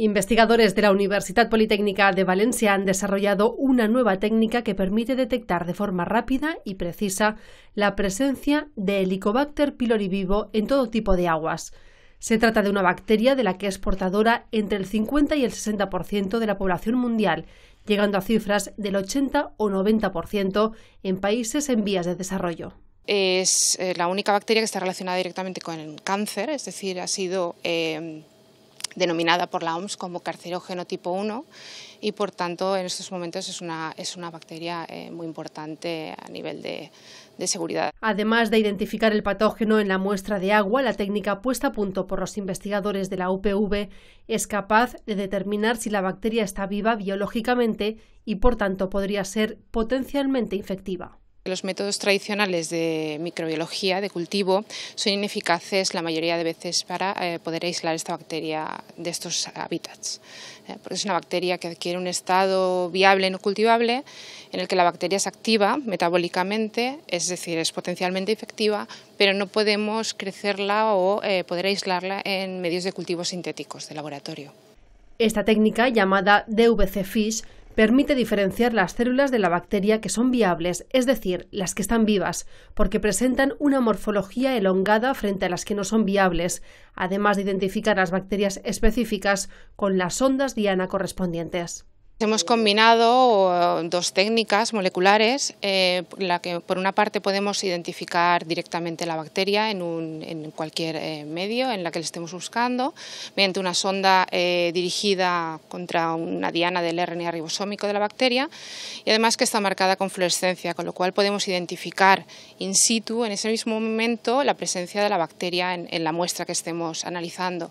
Investigadores de la Universidad Politécnica de Valencia han desarrollado una nueva técnica que permite detectar de forma rápida y precisa la presencia de Helicobacter pylori vivo en todo tipo de aguas. Se trata de una bacteria de la que es portadora entre el 50 y el 60% de la población mundial, llegando a cifras del 80 o 90% en países en vías de desarrollo es eh, la única bacteria que está relacionada directamente con el cáncer, es decir, ha sido eh, denominada por la OMS como carcerógeno tipo 1 y por tanto en estos momentos es una, bacteria eh, muy importante a nivel de seguridad. Además de identificar el patógeno en la muestra de agua, la técnica puesta a punto por los investigadores de la UPV es capaz de determinar si la bacteria está viva biológicamente y por tanto podría ser potencialmente infectiva los métodos tradicionales de microbiología, de cultivo, son ineficaces la mayoría de veces para eh, poder aislar esta bacteria de estos hábitats. Eh, porque es una bacteria que adquiere un estado viable no cultivable en el que la bacteria se activa metabólicamente, es decir, es potencialmente efectiva, pero no podemos crecerla o eh, poder aislarla en medios de cultivo sintéticos de laboratorio. Esta técnica, llamada DVC-FISH, permite diferenciar las células de la bacteria que son viables, es decir, las que están vivas, porque presentan una morfología elongada frente a las que no son viables, además de identificar las bacterias específicas con las ondas diana correspondientes. Hemos combinado eh, dos técnicas moleculares, eh, la que por una parte podemos identificar directamente la bacteria en, cualquier eh, medio en la que la estemos buscando, mediante una sonda dirigida contra una diana del RNA ribosómico de la bacteria y además que está marcada con fluorescencia, con lo cual podemos identificar in situ en ese mismo momento la presencia de la bacteria en la muestra que estemos analizando.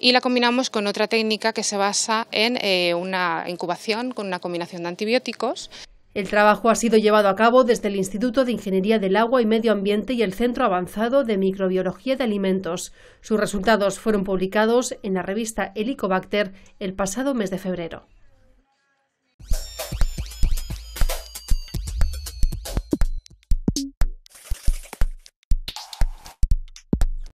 Y la combinamos con otra técnica que se basa en una incubación con una combinación de antibióticos. El trabajo ha sido llevado a cabo desde el Instituto de Ingeniería del Agua y Medio Ambiente y el Centro Avanzado de Microbiología de Alimentos. Sus resultados fueron publicados en la revista Helicobacter el pasado mes de febrero.